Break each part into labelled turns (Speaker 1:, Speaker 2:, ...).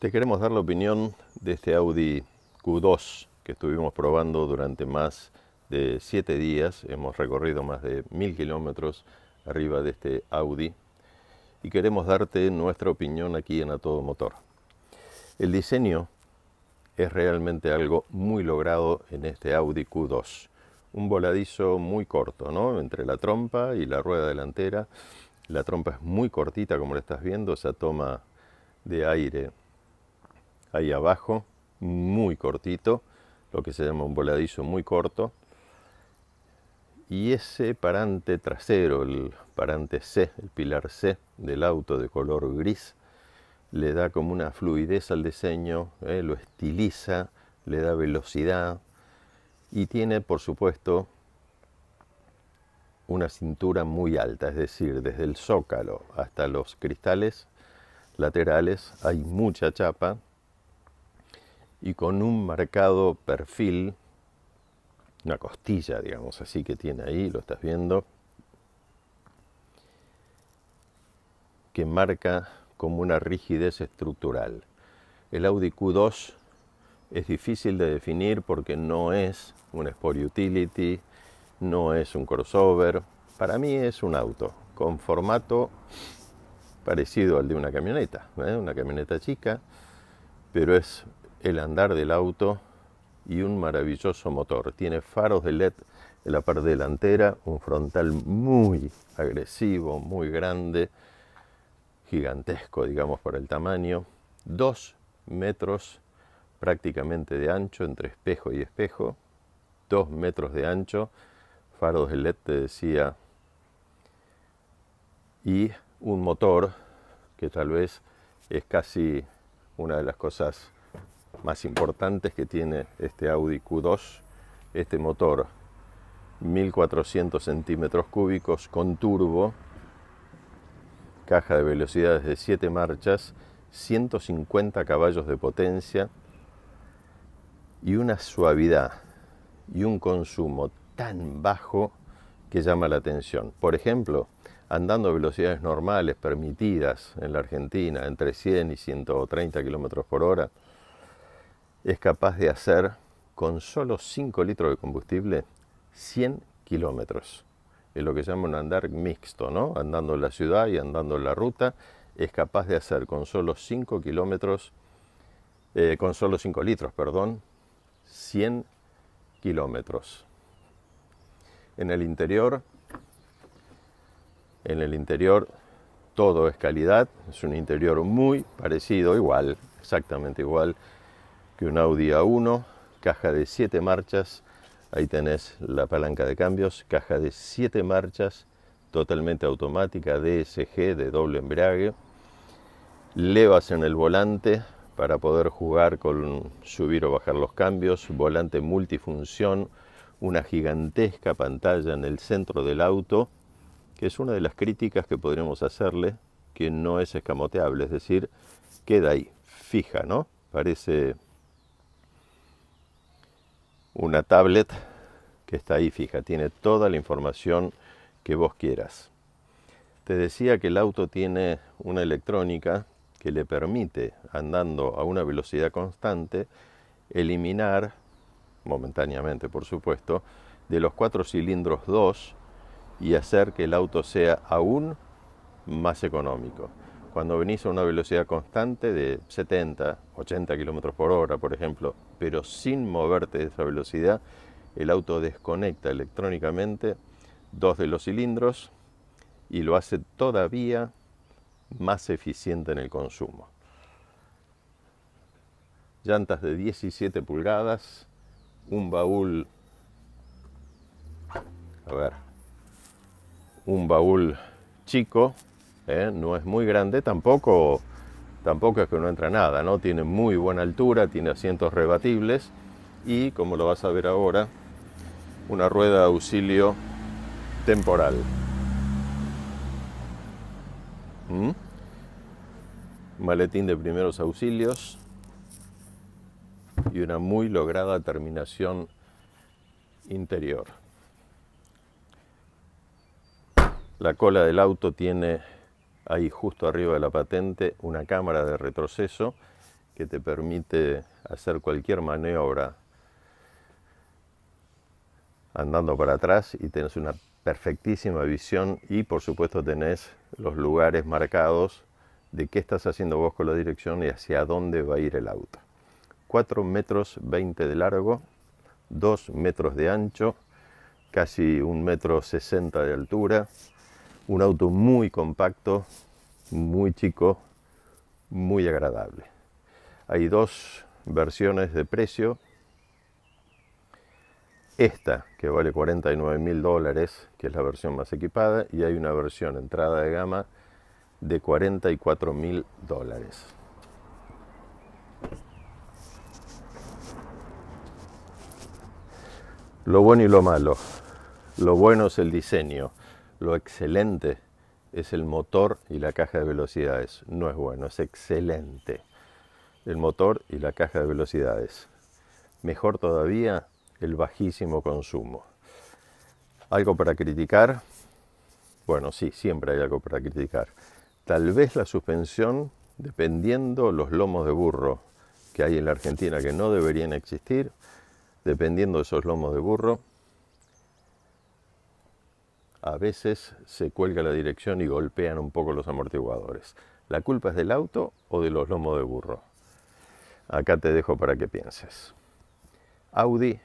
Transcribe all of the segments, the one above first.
Speaker 1: Te queremos dar la opinión de este Audi Q2 que estuvimos probando durante más de 7 días. Hemos recorrido más de 1000 kilómetros arriba de este Audi y queremos darte nuestra opinión aquí en A Todo Motor. El diseño es realmente algo muy logrado en este Audi Q2. Un voladizo muy corto, ¿no? Entre la trompa y la rueda delantera la trompa es muy cortita, como la estás viendo, esa toma de aire ahí abajo, muy cortito, lo que se llama un voladizo muy corto. Y ese parante trasero, el parante C, el pilar C del auto de color gris, le da como una fluidez al diseño, eh, lo estiliza, le da velocidad y tiene, por supuesto, una cintura muy alta, es decir, desde el zócalo hasta los cristales laterales hay mucha chapa y con un marcado perfil, una costilla, digamos así, que tiene ahí, lo estás viendo, que marca como una rigidez estructural. El Audi Q2 es difícil de definir porque no es un Sport Utility, no es un crossover, para mí es un auto con formato parecido al de una camioneta, ¿eh? una camioneta chica, pero es el andar del auto y un maravilloso motor. Tiene faros de LED en la parte delantera, un frontal muy agresivo, muy grande, gigantesco, digamos, por el tamaño, dos metros prácticamente de ancho entre espejo y espejo, dos metros de ancho, de led te decía, y un motor que tal vez es casi una de las cosas más importantes que tiene este Audi Q2, este motor 1400 centímetros cúbicos con turbo, caja de velocidades de 7 marchas, 150 caballos de potencia y una suavidad y un consumo tan bajo que llama la atención. Por ejemplo, andando a velocidades normales permitidas en la Argentina, entre 100 y 130 kilómetros por hora, es capaz de hacer con solo 5 litros de combustible 100 kilómetros. Es lo que un andar mixto, ¿no? Andando en la ciudad y andando en la ruta, es capaz de hacer con solo 5 kilómetros, eh, con solo 5 litros, perdón, 100 kilómetros. En el interior, en el interior todo es calidad, es un interior muy parecido, igual, exactamente igual que un Audi A1, caja de 7 marchas, ahí tenés la palanca de cambios, caja de 7 marchas, totalmente automática, DSG de doble embrague, levas en el volante para poder jugar con subir o bajar los cambios, volante multifunción, una gigantesca pantalla en el centro del auto, que es una de las críticas que podríamos hacerle, que no es escamoteable, es decir, queda ahí, fija, ¿no? Parece una tablet que está ahí fija, tiene toda la información que vos quieras. Te decía que el auto tiene una electrónica que le permite, andando a una velocidad constante, eliminar momentáneamente por supuesto, de los cuatro cilindros 2 y hacer que el auto sea aún más económico. Cuando venís a una velocidad constante de 70, 80 kilómetros por hora, por ejemplo, pero sin moverte de esa velocidad, el auto desconecta electrónicamente dos de los cilindros y lo hace todavía más eficiente en el consumo. Llantas de 17 pulgadas, un baúl, a ver, un baúl chico, ¿eh? no es muy grande, tampoco, tampoco es que no entra nada, ¿no? Tiene muy buena altura, tiene asientos rebatibles y, como lo vas a ver ahora, una rueda de auxilio temporal. ¿Mm? Maletín de primeros auxilios, y una muy lograda terminación interior. La cola del auto tiene ahí justo arriba de la patente una cámara de retroceso que te permite hacer cualquier maniobra andando para atrás y tenés una perfectísima visión y por supuesto tenés los lugares marcados de qué estás haciendo vos con la dirección y hacia dónde va a ir el auto. 4 metros 20 de largo, 2 metros de ancho, casi 1 metro 60 de altura, un auto muy compacto, muy chico, muy agradable. Hay dos versiones de precio. Esta, que vale 49 mil dólares, que es la versión más equipada, y hay una versión entrada de gama de 44 mil dólares. lo bueno y lo malo. Lo bueno es el diseño, lo excelente es el motor y la caja de velocidades. No es bueno, es excelente. El motor y la caja de velocidades. Mejor todavía el bajísimo consumo. ¿Algo para criticar? Bueno, sí, siempre hay algo para criticar. Tal vez la suspensión, dependiendo los lomos de burro que hay en la Argentina que no deberían existir, dependiendo de esos lomos de burro. A veces se cuelga la dirección y golpean un poco los amortiguadores. ¿La culpa es del auto o de los lomos de burro? Acá te dejo para que pienses. Audi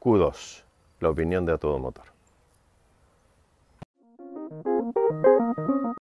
Speaker 1: Q2, la opinión de a todo motor.